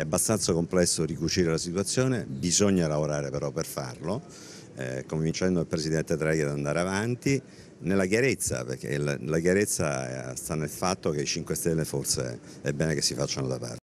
È abbastanza complesso ricucire la situazione, bisogna lavorare però per farlo, eh, convincendo il Presidente Draghi ad andare avanti nella chiarezza, perché la, la chiarezza eh, sta nel fatto che i 5 Stelle forse è bene che si facciano da parte.